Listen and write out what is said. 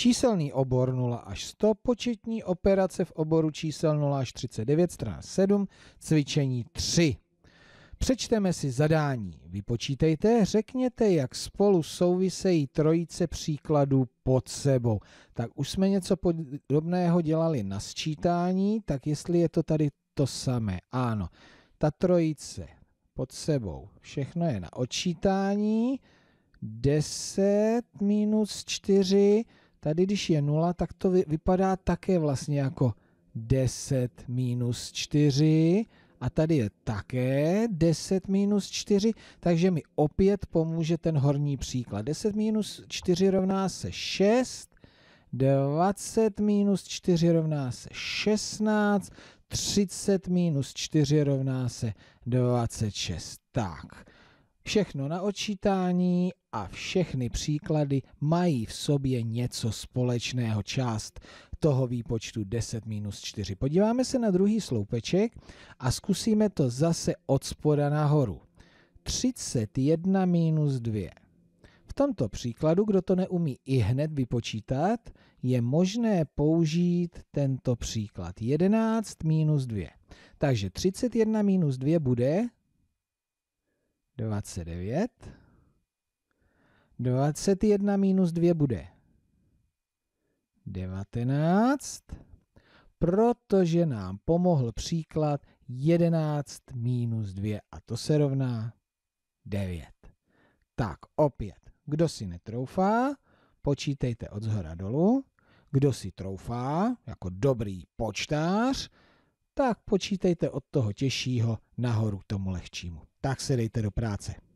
Číselný obor 0 až 100, početní operace v oboru čísel 0 až 39, strana 7, cvičení 3. Přečteme si zadání. Vypočítejte, řekněte, jak spolu souvisejí trojice příkladů pod sebou. Tak už jsme něco podobného dělali na sčítání, tak jestli je to tady to samé. Ano, ta trojice pod sebou, všechno je na odčítání. 10 minus 4 Tady, když je 0, tak to vy, vypadá také vlastně jako 10 minus 4 a tady je také 10 minus 4, takže mi opět pomůže ten horní příklad. 10 minus 4 rovná se 6, 20 minus 4 rovná se 16, 30 minus 4 rovná se 26. Tak, Všechno na odčítání a všechny příklady mají v sobě něco společného část toho výpočtu 10 minus 4. Podíváme se na druhý sloupeček a zkusíme to zase od spoda nahoru. 31 minus 2. V tomto příkladu, kdo to neumí i hned vypočítat, je možné použít tento příklad. 11 minus 2. Takže 31 minus 2 bude 29. 21 minus 2 bude 19, protože nám pomohl příklad 11 minus 2 a to se rovná 9. Tak opět, kdo si netroufá, počítejte od zhora dolů. Kdo si troufá, jako dobrý počtář, tak počítejte od toho těžšího nahoru tomu lehčímu. Tak se dejte do práce.